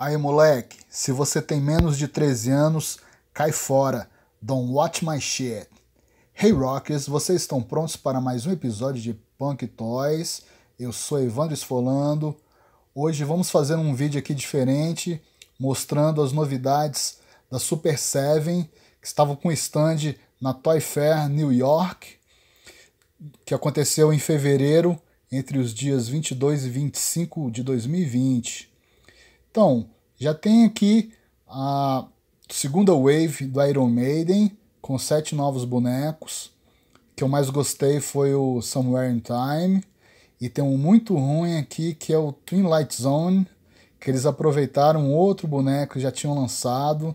Aí, moleque, se você tem menos de 13 anos, cai fora. Don't watch my shit. Hey Rockers, vocês estão prontos para mais um episódio de Punk Toys? Eu sou Evandro Esfolando. Hoje vamos fazer um vídeo aqui diferente, mostrando as novidades da Super 7, que estava com stand na Toy Fair New York, que aconteceu em fevereiro, entre os dias 22 e 25 de 2020. Então, já tem aqui a segunda wave do Iron Maiden, com sete novos bonecos. que eu mais gostei foi o Somewhere in Time. E tem um muito ruim aqui que é o Twin Light Zone, que eles aproveitaram outro boneco que já tinham lançado.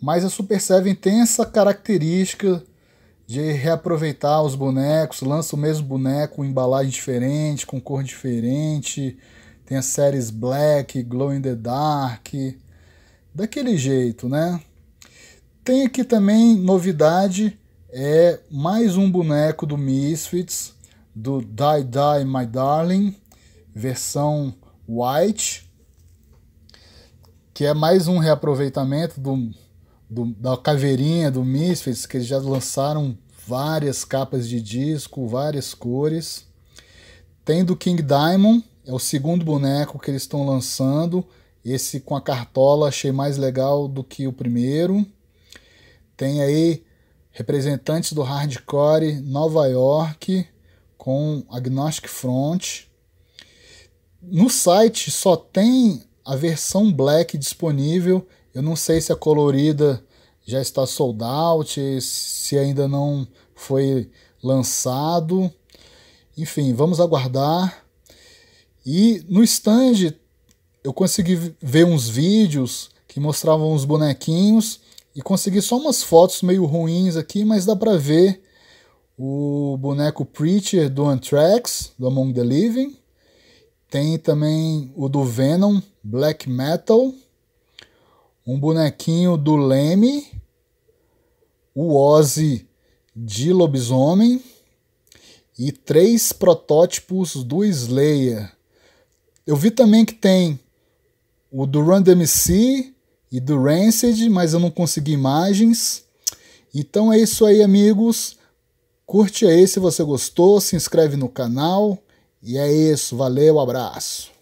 Mas a Super Seven tem essa característica de reaproveitar os bonecos, lança o mesmo boneco embalagem diferente, com cor diferente, tem as séries Black, Glow in the Dark, daquele jeito, né? Tem aqui também novidade, é mais um boneco do Misfits, do Die Die My Darling, versão White, que é mais um reaproveitamento do, do, da caveirinha do Misfits, que eles já lançaram várias capas de disco, várias cores. Tem do King Diamond, é o segundo boneco que eles estão lançando. Esse com a cartola achei mais legal do que o primeiro. Tem aí representantes do hardcore Nova York com Agnostic Front. No site só tem a versão black disponível. Eu não sei se a colorida já está sold out, se ainda não foi lançado. Enfim, vamos aguardar. E no stand eu consegui ver uns vídeos que mostravam os bonequinhos e consegui só umas fotos meio ruins aqui, mas dá para ver o boneco Preacher do Anthrax, do Among the Living. Tem também o do Venom, Black Metal. Um bonequinho do Leme. O Ozzy de Lobisomem. E três protótipos do Slayer. Eu vi também que tem o do Run DMC e do Rancid, mas eu não consegui imagens. Então é isso aí, amigos. Curte aí se você gostou, se inscreve no canal. E é isso, valeu, abraço.